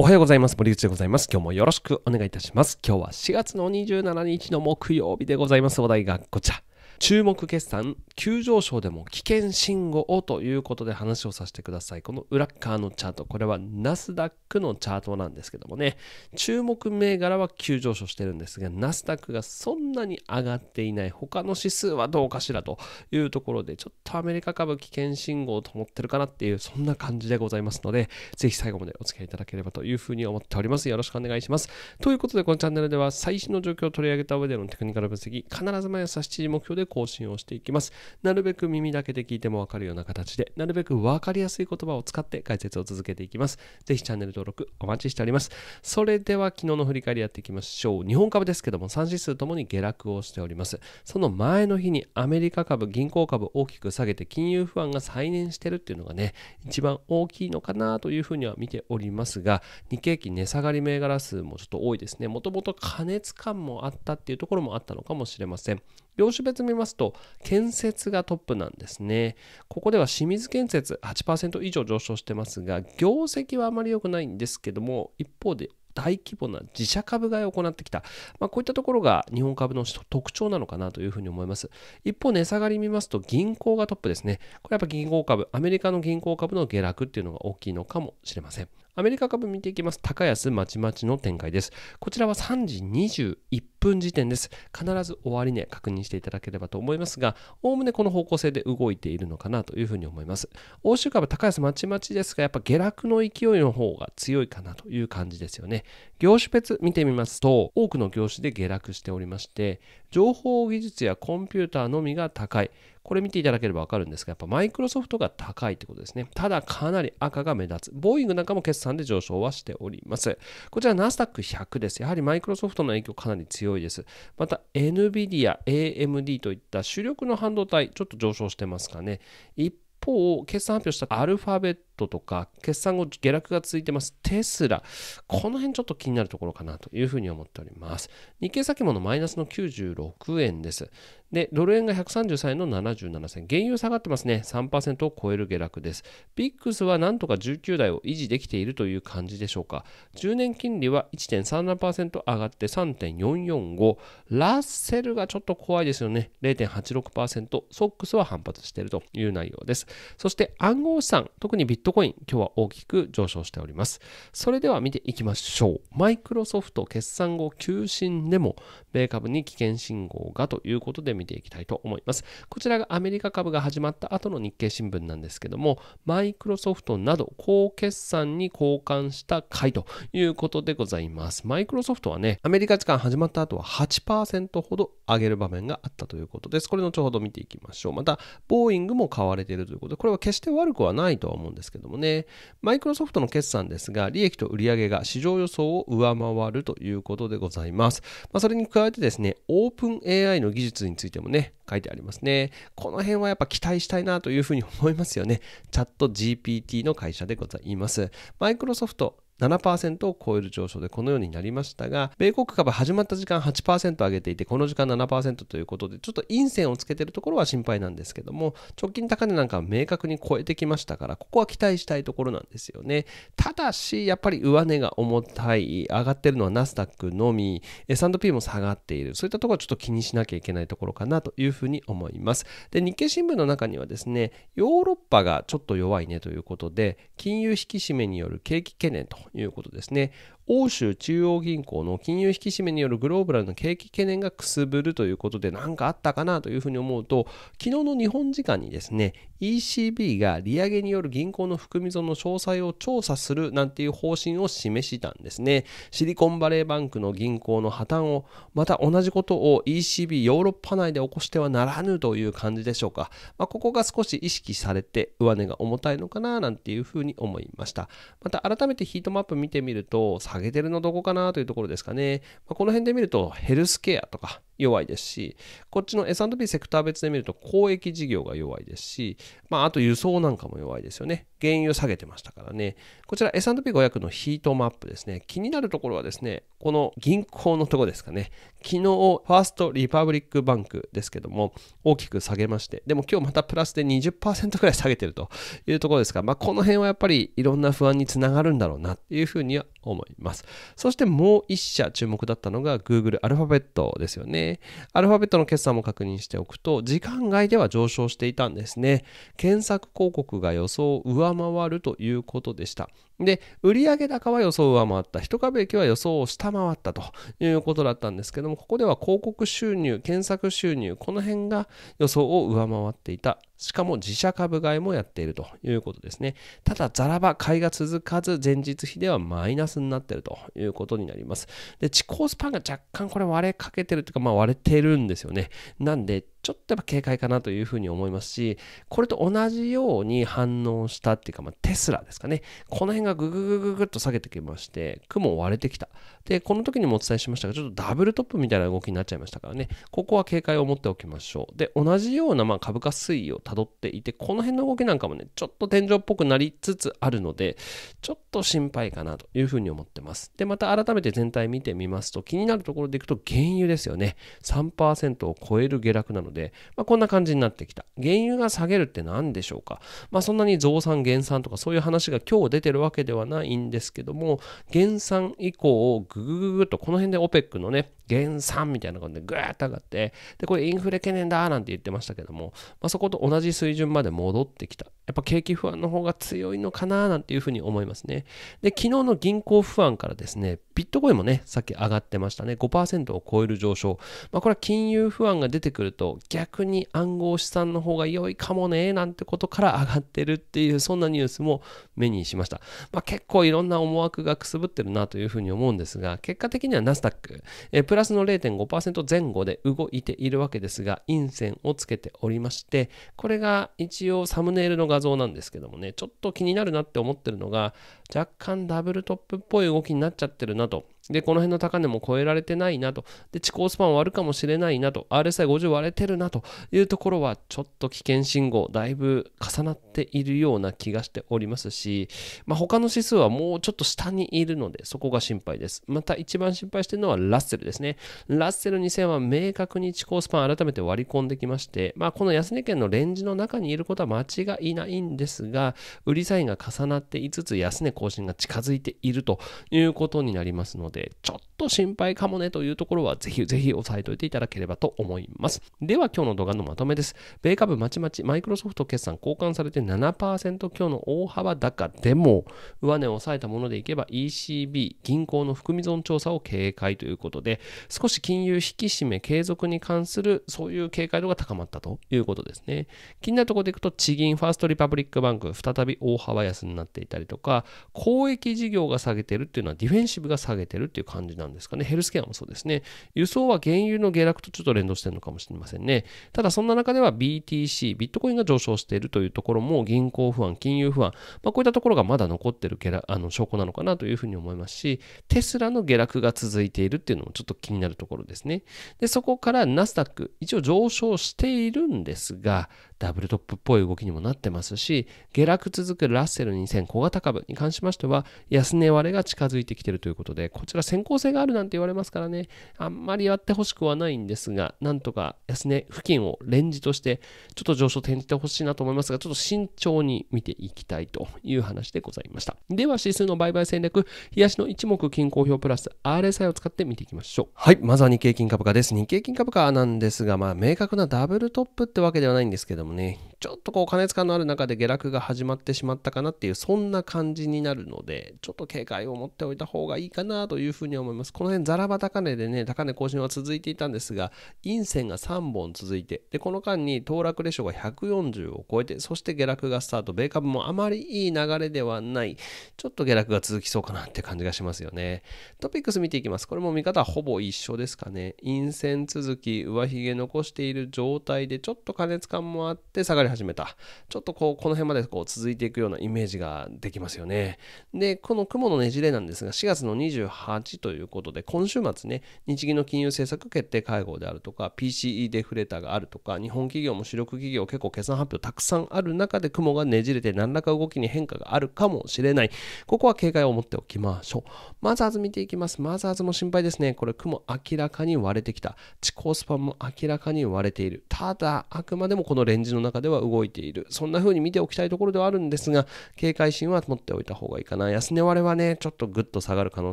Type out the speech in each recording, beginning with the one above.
おはようございます。堀内でございます。今日もよろしくお願いいたします。今日は4月の27日の木曜日でございます。お題がこちら。注目決算急上昇でも危険信号をということで話をさせてくださいこの裏側のチャートこれはナスダックのチャートなんですけどもね注目銘柄は急上昇してるんですがナスダックがそんなに上がっていない他の指数はどうかしらというところでちょっとアメリカ株危険信号をと思ってるかなっていうそんな感じでございますのでぜひ最後までお付き合いいただければというふうに思っておりますよろしくお願いしますということでこのチャンネルでは最新の状況を取り上げた上でのテクニカル分析必ず毎朝7時目標で更新をしていきます。なるべく耳だけで聞いてもわかるような形で、なるべくわかりやすい言葉を使って解説を続けていきます。ぜひチャンネル登録お待ちしております。それでは昨日の振り返りやっていきましょう。日本株ですけども3指数ともに下落をしております。その前の日にアメリカ株、銀行株大きく下げて金融不安が再燃してるっていうのがね、一番大きいのかなというふうには見ておりますが、日経期値下がり銘柄数もちょっと多いですね。もともと過熱感もあったっていうところもあったのかもしれません。業種別見ますと、建設がトップなんですね。ここでは清水建設8%以上上昇してますが、業績はあまり良くないんですけども、一方で大規模な自社株買いを行ってきた、まあ、こういったところが日本株の特徴なのかなというふうに思います一方値下がり見ますと銀行がトップですねこれやっぱ銀行株アメリカの銀行株の下落っていうのが大きいのかもしれませんアメリカ株見ていきます高安まちまちの展開ですこちらは3時21分時点です。必ず終値確認していただければと思いますが、おおむねこの方向性で動いているのかなというふうに思います。欧州株高安まちまちですが、やっぱ下落の勢いの方が強いかなという感じですよね。業種別見てみますと、多くの業種で下落しておりまして、情報技術やコンピューターのみが高い。これ見ていただければわかるんですが、やっぱマイクロソフトが高いってことですね。ただかなり赤が目立つ。ボーイングなんかも決算で上昇はしております。こちらナスダック100です。やはりマイクロソフトの影響かなり強いです。また NVIDIA、AMD といった主力の半導体、ちょっと上昇してますかね。一方、決算発表したアルファベットトとか、決算後下落が続いてますテスラ、この辺ちょっと気になるところかなというふうに思っております。日経先物マイナスの96円です。で、ドル円が133円の77銭。原油下がってますね。3%を超える下落です。ビックスはなんとか19台を維持できているという感じでしょうか。10年金利は1.37%上がって3.445。ラッセルがちょっと怖いですよね。0.86%。ソックスは反発しているという内容です。そして暗号資産、特にビットトコイン、今日は大きく上昇しております。それでは見ていきましょう。マイクロソフト決算後休診でも、米株に危険信号がということで見ていきたいと思います。こちらがアメリカ株が始まった後の日経新聞なんですけども、マイクロソフトなど高決算に交換した回ということでございます。マイクロソフトはね、アメリカ時間始まった後は8%ほど上げる場面があったということです。これ後ほど見ていきましょう。また、ボーイングも買われているということで、これは決して悪くはないとは思うんですけどどもね、マイクロソフトの決算ですが、利益と売上が市場予想を上回るということでございます。まあ、それに加えてですね、オープン AI の技術についてもね、書いてありますね。この辺はやっぱ期待したいなというふうに思いますよね。チャット GPT の会社でございます。マイクロソフト、7%を超える上昇でこのようになりましたが、米国株始まった時間8%上げていて、この時間7%ということで、ちょっと陰線をつけているところは心配なんですけども、直近高値なんかは明確に超えてきましたから、ここは期待したいところなんですよね。ただし、やっぱり上値が重たい、上がってるのはナスダックのみ、S&P も下がっている、そういったところはちょっと気にしなきゃいけないところかなというふうに思います。で、日経新聞の中にはですね、ヨーロッパがちょっと弱いねということで、金融引き締めによる景気懸念ということですね。欧州中央銀行の金融引き締めによるグローバルな景気懸念がくすぶるということで何かあったかなというふうに思うと昨日の日本時間にですね ECB が利上げによる銀行の含み損の詳細を調査するなんていう方針を示したんですねシリコンバレーバンクの銀行の破綻をまた同じことを ECB ヨーロッパ内で起こしてはならぬという感じでしょうか、まあ、ここが少し意識されて上値が重たいのかななんていうふうに思いましたまた改めてヒートマップ見てみると下げてるのどこかなというところですかね。まあ、この辺で見るとヘルスケアとか弱いですし、こっちの S&P セクター別で見ると公益事業が弱いですし、まあ、あと輸送なんかも弱いですよね。原油を下げてましたからね。こちら S&P500 のヒートマップですね。気になるところはですね、この銀行のとこですかね。昨日、ファーストリパブリックバンクですけども、大きく下げまして、でも今日またプラスで20%くらい下げてるというところですが、まあ、この辺はやっぱりいろんな不安につながるんだろうなっていうふうには思います。そしてもう一社注目だったのが Google アルファベットですよね。アルファベットの決算も確認しておくと、時間外では上昇していたんですね。検索広告が予想を上回るということでした。で、売上高は予想を上回った、一株益は予想を下回ったということだったんですけども、ここでは広告収入、検索収入、この辺が予想を上回っていた。しかも自社株買いもやっているということですね。ただ、ザラバ買いが続かず、前日比ではマイナスになっているということになります。で、地高スパンが若干これ割れかけてるというか、まあ割れてるんですよね。なんで、ちょっとやっぱ警戒かなというふうに思いますし、これと同じように反応したっていうか、まあテスラですかね。この辺ががぐぐぐぐぐっと下げてきまして、雲割れてきた。で、この時にもお伝えしましたが、ちょっとダブルトップみたいな動きになっちゃいましたからね、ここは警戒を持っておきましょう。で、同じようなま株価推移をたどっていて、この辺の動きなんかもね、ちょっと天井っぽくなりつつあるので、ちょっと心配かなというふうに思ってます。で、また改めて全体見てみますと、気になるところでいくと原油ですよね。3%を超える下落なので、まあ、こんな感じになってきた。原油が下げるって何でしょうか。まあ、そんなに増産減産とかそういう話が今日出てるわけけではないんですけども、減産以降、ぐぐぐぐと、この辺で OPEC のね、減産みたいな感じでぐーっと上がって、で、これインフレ懸念だなんて言ってましたけども、まあ、そこと同じ水準まで戻ってきた。やっぱ景気不安の方が強いのかななんていうふうに思いますね。で、昨日の銀行不安からですね、ビットコインもね、さっき上がってましたね。5%を超える上昇。まあ、これは金融不安が出てくると、逆に暗号資産の方が良いかもね、なんてことから上がってるっていう、そんなニュースも目にしました。まあ、結構いろんな思惑がくすぶってるなというふうに思うんですが、結果的にはナスダック、えプラスの0.5%前後で動いているわけですが、陰線をつけておりまして、これが一応サムネイルの画像なんですけどもね、ちょっと気になるなって思ってるのが、若干ダブルトップっぽい動きになっちゃってるなと。で、この辺の高値も超えられてないなと。で、地高スパン割るかもしれないなと。RSI50 割れてるなというところは、ちょっと危険信号、だいぶ重なっているような気がしておりますし、まあ、他の指数はもうちょっと下にいるので、そこが心配です。また一番心配してるのはラッセルですね。ラッセル2000は明確に地高スパン改めて割り込んできまして、まあ、この安値圏のレンジの中にいることは間違いないんですが、売りサインが重なっていつつ安値更新が近づいているということになりますので、で、ちょっと心配かもねというところは、ぜひぜひ押さえておいていただければと思います。では、今日の動画のまとめです。米株まちまち、マイクロソフト決算交換されて7%強の大幅高でも、上値を抑えたものでいけば ECB、銀行の含み損調査を警戒ということで、少し金融引き締め継続に関する、そういう警戒度が高まったということですね。気になるところでいくと、地銀、ファーストリパブリックバンク、再び大幅安になっていたりとか、公益事業が下げてるっていうのはディフェンシブが下げてるるっていう感じなんですかね。ヘルスケアもそうですね。輸送は原油の下落とちょっと連動してるのかもしれませんね。ただそんな中では BTC、ビットコインが上昇しているというところも銀行不安、金融不安、まあ、こういったところがまだ残ってる下落あの証拠なのかなというふうに思いますし、テスラの下落が続いているっていうのもちょっと気になるところですね。で、そこからナスダック、一応上昇しているんですが、ダブルトップっぽい動きにもなってますし、下落続くラッセル2000小型株に関しましては、安値割れが近づいてきてるということで、こちら先行性があるなんて言われますからね、あんまりやってほしくはないんですが、なんとか安値付近をレンジとして、ちょっと上昇転じてほしいなと思いますが、ちょっと慎重に見ていきたいという話でございました。では、指数の売買戦略、冷やしの一目均衡表プラス RSI を使って見ていきましょう。はい、まずは日経金株価です。日経金株価なんですが、まあ、明確なダブルトップってわけではないんですけども、もねちょっとこう過熱感のある中で下落が始まってしまったかなっていうそんな感じになるのでちょっと警戒を持っておいた方がいいかなというふうに思いますこの辺ザラバ高値でね高値更新は続いていたんですが陰線が3本続いてでこの間に騰落レシオが140を超えてそして下落がスタート米株もあまりいい流れではないちょっと下落が続きそうかなって感じがしますよねトピックス見ていきますこれも見方はほぼ一緒ですかね陰線続き上髭残している状態でちょっと過熱感もあってって下がり始めた。ちょっとこう、この辺までこう続いていくようなイメージができますよね。で、この雲のねじれなんですが、4月の28ということで、今週末ね、日銀の金融政策決定会合であるとか、PCE デフレーターがあるとか、日本企業も主力企業結構決算発表たくさんある中で雲がねじれて何らか動きに変化があるかもしれない。ここは警戒を持っておきましょう。マザーズ見ていきます。マザーズも心配ですね。これ雲明らかに割れてきた。地高スパンも明らかに割れている。ただ、あくまでもこのレンジの中では動いている。そんな風に見ておきたいところではあるんですが、警戒心は持っておいた方がいいかな。安値割れはね、ちょっとぐっと下がる可能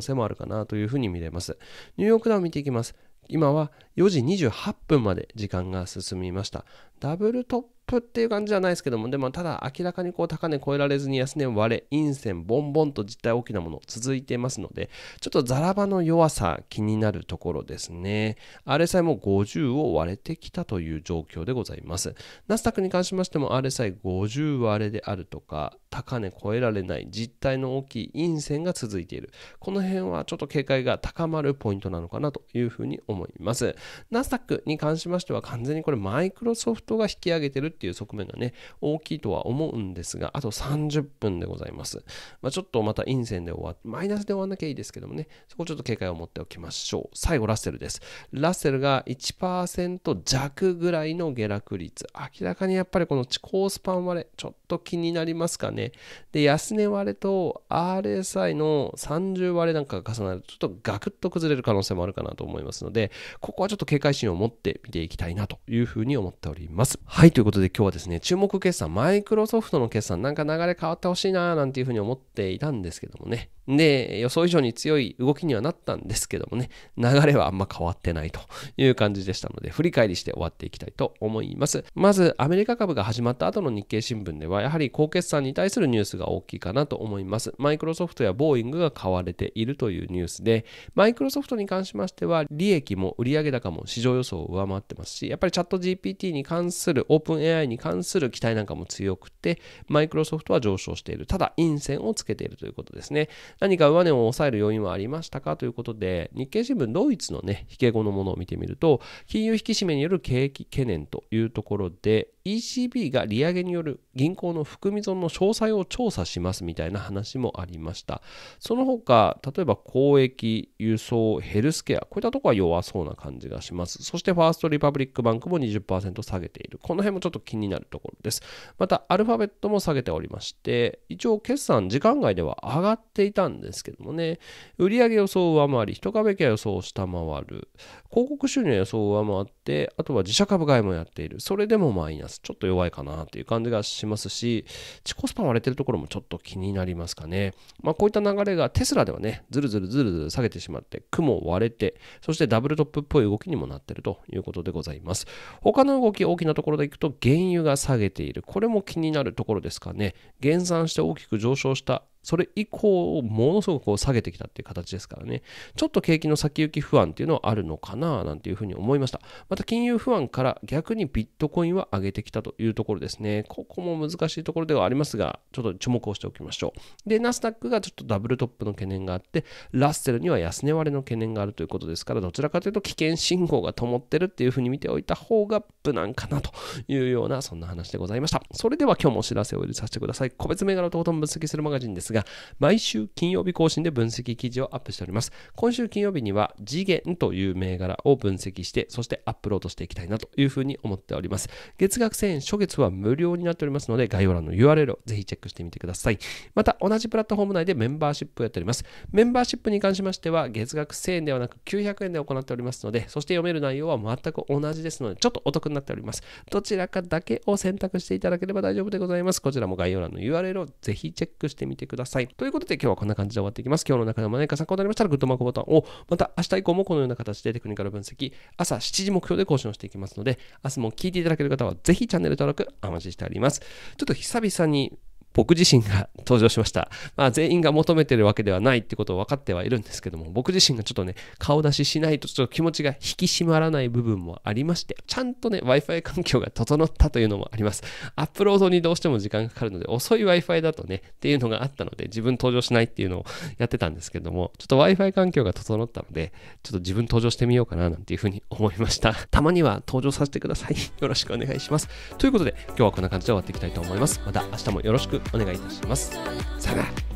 性もあるかなという風に見れます。ニューヨークダウン見ていきます。今は4時28分まで時間が進みました。ダブルトップっていう感じじゃないですけども、でもただ明らかにこう高値超えられずに安値割れ、陰線、ボンボンと実態大きなもの続いていますので、ちょっとザラ場の弱さ気になるところですね。RSI も50を割れてきたという状況でございます。ナスタックに関しましても RSI50 割れであるとか、高値超えられない、実態の大きい陰線が続いている。この辺はちょっと警戒が高まるポイントなのかなというふうに思います。ナスタックに関しましては完全にこれマイクロソフトが引き上げてるっていう側面がね、大きいとは思うんですが、あと30分でございます。まあ、ちょっとまた陰線で終わって、マイナスで終わんなきゃいいですけどもね、そこちょっと警戒を持っておきましょう。最後、ラッセルです。ラッセルが1%弱ぐらいの下落率。明らかにやっぱりこの地高スパン割れ、ちょっと気になりますかね。で、安値割れと RSI の30割れなんかが重なると、ちょっとガクッと崩れる可能性もあるかなと思いますので、ここはちょっと警戒心を持って見ていきたいなというふうに思っております。はい、ということでで今日はですね、注目決算、マイクロソフトの決算、なんか流れ変わってほしいなーなんていうふうに思っていたんですけどもね。で、予想以上に強い動きにはなったんですけどもね、流れはあんま変わってないという感じでしたので、振り返りして終わっていきたいと思います。まず、アメリカ株が始まった後の日経新聞では、やはり高決算に対するニュースが大きいかなと思います。マイクロソフトやボーイングが買われているというニュースで、マイクロソフトに関しましては、利益も売上高も市場予想を上回ってますし、やっぱりチャット GPT に関するオープン AI a i に関する期待なんかも強くて、マイクロソフトは上昇している。ただ、陰線をつけているということですね。何か上値を抑える要因はありましたかということで、日経新聞ドイツのね、引け後のものを見てみると、金融引き締めによる景気懸念というところで、ECB が利上げによる銀行の含み損の詳細を調査しますみたいな話もありました。その他、例えば公益、輸送、ヘルスケア、こういったところは弱そうな感じがします。そしてファーストリパブリックバンクも20%下げている。この辺もちょっと気になるところです。また、アルファベットも下げておりまして、一応決算時間外では上がっていたんですけどもね、売上予想を上回り、一株益は予想を下回る、広告収入予想を上回って、あとは自社株買いもやっている、それでもマイナス、ちょっと弱いかなという感じがしますし、チコスパ割れてるところもちょっと気になりますかね。まあ、こういった流れがテスラではね、ずるずるずるずる下げてしまって、雲割れて、そしてダブルトップっぽい動きにもなってるということでございます。他の動き、大きなところでいくと、原原油が下げているこれも気になるところですかね減産して大きく上昇したそれ以降ものすごくこう下げてきたっていう形ですからねちょっと景気の先行き不安っていうのはあるのかななんていうふうに思いましたまた金融不安から逆にビットコインは上げてきたというところですねここも難しいところではありますがちょっと注目をしておきましょうでナスダックがちょっとダブルトップの懸念があってラッセルには安値割れの懸念があるということですからどちらかというと危険信号が灯ってるっていうふうに見ておいた方が無難かなというようなそんな話でございましたそれでは今日もお知らせを入れさせてください個別銘柄とことん分析するマガジンですですが、毎週金曜日更新で分析記事をアップしております。今週金曜日には、次元という銘柄を分析して、そしてアップロードしていきたいなというふうに思っております。月額1000円、初月は無料になっておりますので、概要欄の URL をぜひチェックしてみてください。また、同じプラットフォーム内でメンバーシップをやっております。メンバーシップに関しましては、月額1000円ではなく900円で行っておりますので、そして読める内容は全く同じですので、ちょっとお得になっております。どちらかだけを選択していただければ大丈夫でございます。こちらも概要欄の URL をぜひチェックしてみてください。ださい。ということで今日はこんな感じで終わっていきます。今日の中でも何か参考になりましたらグッドマークボタンを、また明日以降もこのような形でテクニカル分析、朝7時目標で更新をしていきますので、明日も聞いていただける方はぜひチャンネル登録お待ちしております。ちょっと久々に僕自身が登場しました。まあ、全員が求めてるわけではないってことを分かってはいるんですけども、僕自身がちょっとね、顔出ししないとちょっと気持ちが引き締まらない部分もありまして、ちゃんとね、Wi-Fi 環境が整ったというのもあります。アップロードにどうしても時間がかかるので、遅い Wi-Fi だとね、っていうのがあったので、自分登場しないっていうのをやってたんですけども、ちょっと Wi-Fi 環境が整ったので、ちょっと自分登場してみようかななんていうふうに思いました。たまには登場させてください。よろしくお願いします。ということで、今日はこんな感じで終わっていきたいと思います。また明日もよろしくお願いいたしますさよなら